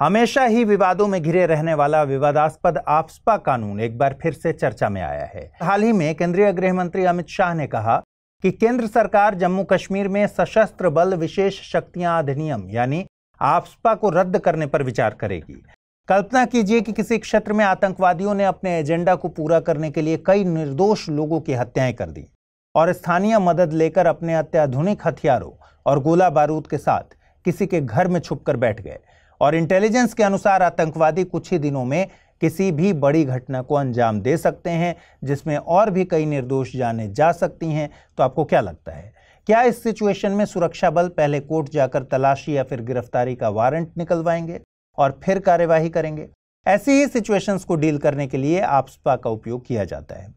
हमेशा ही विवादों में घिरे रहने वाला विवादास्पद आपसपा कानून एक बार फिर से चर्चा में आया है हाल ही में केंद्रीय गृह मंत्री अमित शाह ने कहा कि केंद्र सरकार जम्मू कश्मीर में सशस्त्र बल विशेष शक्तियां अधिनियम यानी आपसपा को रद्द करने पर विचार करेगी कल्पना कीजिए कि किसी क्षेत्र में आतंकवादियों ने अपने एजेंडा को पूरा करने के लिए कई निर्दोष लोगों की हत्याएं कर दी और स्थानीय मदद लेकर अपने अत्याधुनिक हथियारों और गोला बारूद के साथ किसी के घर में छुपकर बैठ गए और इंटेलिजेंस के अनुसार आतंकवादी कुछ ही दिनों में किसी भी बड़ी घटना को अंजाम दे सकते हैं जिसमें और भी कई निर्दोष जाने जा सकती हैं तो आपको क्या लगता है क्या इस सिचुएशन में सुरक्षा बल पहले कोर्ट जाकर तलाशी या फिर गिरफ्तारी का वारंट निकलवाएंगे और फिर कार्यवाही करेंगे ऐसी ही सिचुएशंस को डील करने के लिए आपसपा का उपयोग किया जाता है